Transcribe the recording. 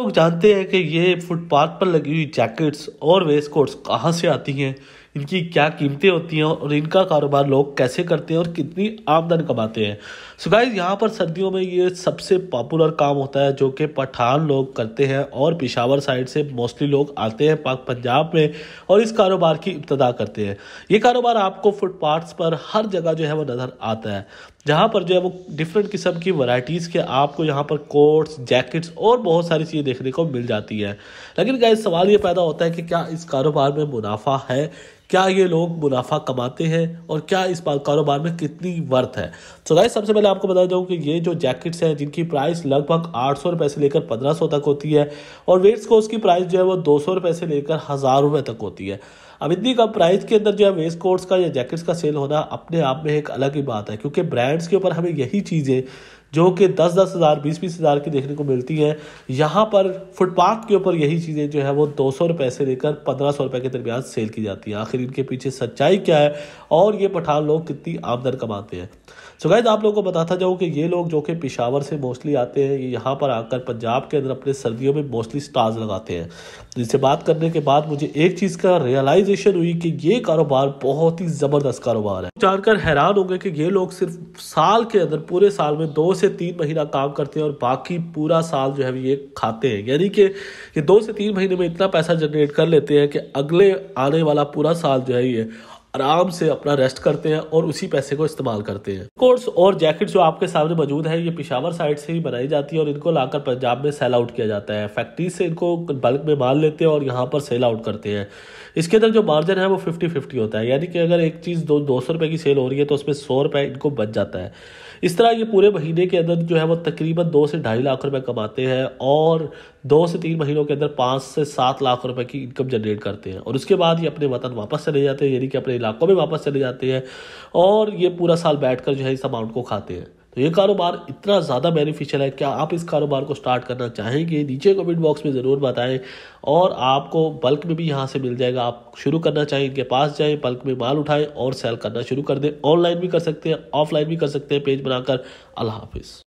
लोग जानते हैं कि ये फुटपाथ पर लगी हुई जैकेट्स और वेस्ट कोट्स कहाँ से आती हैं इनकी क्या कीमतें होती हैं और इनका कारोबार लोग कैसे करते हैं और कितनी आमदन कमाते हैं सो गाइस यहाँ पर सर्दियों में ये सबसे पॉपुलर काम होता है जो कि पठान लोग करते हैं और पिशावर साइड से मोस्टली लोग आते हैं पाक पंजाब में और इस कारोबार की इब्तदा करते हैं ये कारोबार आपको फुटपाथ्स पर हर जगह जो है वो नज़र आता है जहाँ पर जो है वो डिफरेंट किस्म की वैरायटीज़ के आपको यहाँ पर कोट्स जैकेट्स और बहुत सारी चीज़ें देखने को मिल जाती है लेकिन गाइज सवाल ये पैदा होता है कि क्या इस कारोबार में मुनाफा है क्या ये लोग मुनाफा कमाते हैं और क्या इस कारोबार में कितनी वर्थ है तो so गाइस सबसे पहले आपको बता दूँ कि ये जो जैकेट्स हैं जिनकी प्राइस लगभग आठ सौ रुपए से लेकर पंद्रह सौ तक होती है और वेट्स कोर्स की प्राइस जो है वो दो सौ रुपये से लेकर हज़ार रुपये तक होती है अब इतनी कम प्राइस के अंदर जो है वेस्ट कोट्स का या जैकेट्स का सेल होना अपने आप में एक अलग ही बात है क्योंकि ब्रांड्स के ऊपर हमें यही चीज़ें जो कि दस दस हज़ार बीस बीस हज़ार की देखने को मिलती हैं यहाँ पर फुटपाथ के ऊपर यही चीज़ें जो है वो दो सौ रुपये से लेकर पंद्रह सौ रुपये के दरमियान सेल की जाती हैं आखिर इनके पीछे सच्चाई क्या है और ये पठान लोग कितनी आमदन कमाते हैं सो so आप लोगों को बताता जाऊँ कि ये लोग जो कि पिशावर से मोस्टली आते हैं ये यहाँ पर आकर पंजाब के अंदर अपने सर्दियों में मोस्टली स्टार्स लगाते हैं जिससे बात करने के बाद मुझे एक चीज़ का रियलाइजेशन हुई कि ये कारोबार बहुत ही ज़बरदस्त कारोबार है जानकर हैरान होंगे कि ये लोग सिर्फ साल के अंदर पूरे साल में दो से तीन महीना काम करते हैं और बाकी पूरा साल जो है ये खाते हैं यानी कि ये दो से तीन महीने में इतना पैसा जनरेट कर लेते हैं कि अगले आने वाला पूरा साल जो है ये आराम से अपना रेस्ट करते हैं और उसी पैसे को इस्तेमाल करते हैं कोट्स और जैकेट जो आपके सामने मौजूद है ये पिशावर साइड से ही बनाई जाती है और इनको लाकर पंजाब में सेल आउट किया जाता है फैक्ट्री से इनको बल्क में माल लेते हैं और यहाँ पर सेल आउट करते हैं इसके अंदर जो मार्जिन है वो फिफ्टी फिफ्टी होता है यानी कि अगर एक चीज़ दो दो सौ रुपये की सेल हो रही है तो उसमें सौ रुपये इनको बच जाता है इस तरह ये पूरे महीने के अंदर जो है वो तकरीबन दो से ढाई लाख रुपए कमाते हैं और दो से तीन महीनों के अंदर पाँच से सात लाख रुपए की इनकम जनरेट करते हैं और उसके बाद ये अपने वतन वापस चले जाते हैं यानी कि अपने इलाकों में वापस चले जाते हैं और ये पूरा साल बैठ कर जो है इस अमाउंट को खाते हैं तो ये कारोबार इतना ज़्यादा बेनिफिशियल है क्या आप इस कारोबार को स्टार्ट करना चाहेंगे नीचे कमेंट बॉक्स में ज़रूर बताएं और आपको बल्क में भी यहाँ से मिल जाएगा आप शुरू करना चाहें इनके पास जाएं बल्क में माल उठाएं और सेल करना शुरू कर दें ऑनलाइन भी कर सकते हैं ऑफलाइन भी कर सकते हैं पेज बनाकर अल्लाह हाफिज़